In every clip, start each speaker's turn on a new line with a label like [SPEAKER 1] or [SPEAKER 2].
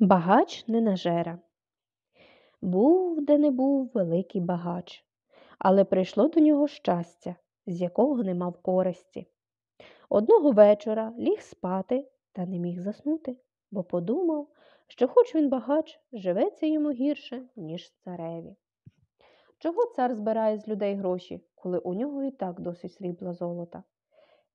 [SPEAKER 1] Багач не нажера. Був де не був великий багач, але прийшло до нього щастя, з якого не мав користі. Одного вечора ліг спати та не міг заснути, бо подумав, що, хоч він багач, живеться йому гірше, ніж цареві. Чого цар збирає з людей гроші, коли у нього і так досить срібла золота?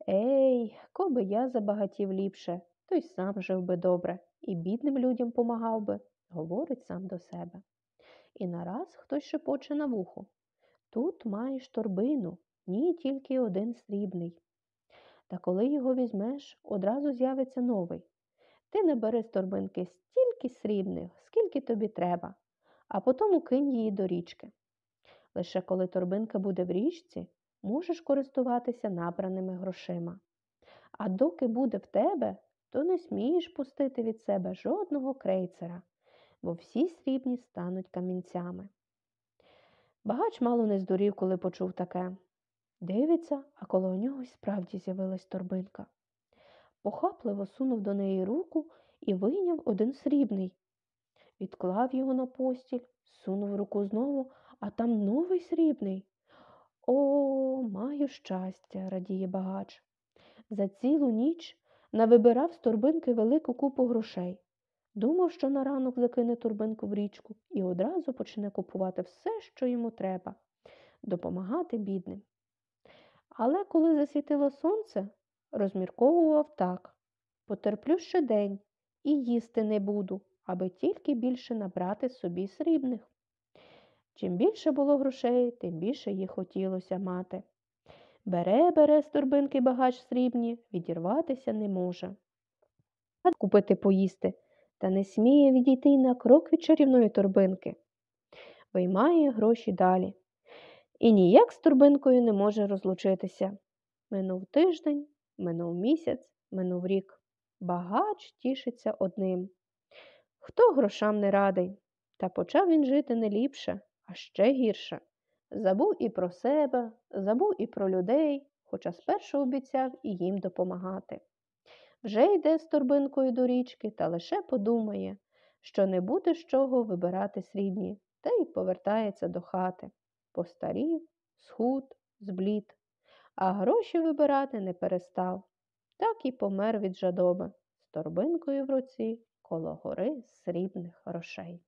[SPEAKER 1] Ей, коби я забагатів ліпше, то й сам жив би добре і бідним людям помагав би, говорить сам до себе. І нараз хтось шепоче на вухо Тут маєш торбину, ні тільки один срібний. Та коли його візьмеш, одразу з'явиться новий. Ти не бери з торбинки стільки срібних, скільки тобі треба, а потім укинь її до річки. Лише коли торбинка буде в річці, можеш користуватися набраними грошима. А доки буде в тебе, то не смієш пустити від себе жодного крейцера, бо всі срібні стануть камінцями. Багач мало не здурів, коли почув таке. Дивиться, а коло нього й справді з'явилась торбинка. Похапливо сунув до неї руку і вийняв один срібний. Відклав його на постіль, сунув руку знову, а там новий срібний. О, маю щастя, радіє багач. За цілу ніч навибирав з турбинки велику купу грошей. Думав, що на ранок закине турбинку в річку і одразу почне купувати все, що йому треба, допомагати бідним. Але коли засвітило сонце, розмірковував так потерплю ще день і їсти не буду, аби тільки більше набрати собі срібних. Чим більше було грошей, тим більше їх хотілося мати. Бере, бере з турбинки багач срібні, відірватися не може. А Купити поїсти, та не сміє відійти й на крок від чарівної торбинки. Виймає гроші далі. І ніяк з турбинкою не може розлучитися. Минув тиждень, минув місяць, минув рік. Багач тішиться одним. Хто грошам не радий, та почав він жити не ліпше, а ще гірше. Забув і про себе, забув і про людей, хоча спершу обіцяв і їм допомагати. Вже йде з торбинкою до річки та лише подумає, що не буде з чого вибирати срібні, та й повертається до хати. Постарів, схуд, зблід, а гроші вибирати не перестав. Так і помер від жадоби з торбинкою в руці коло гори срібних грошей.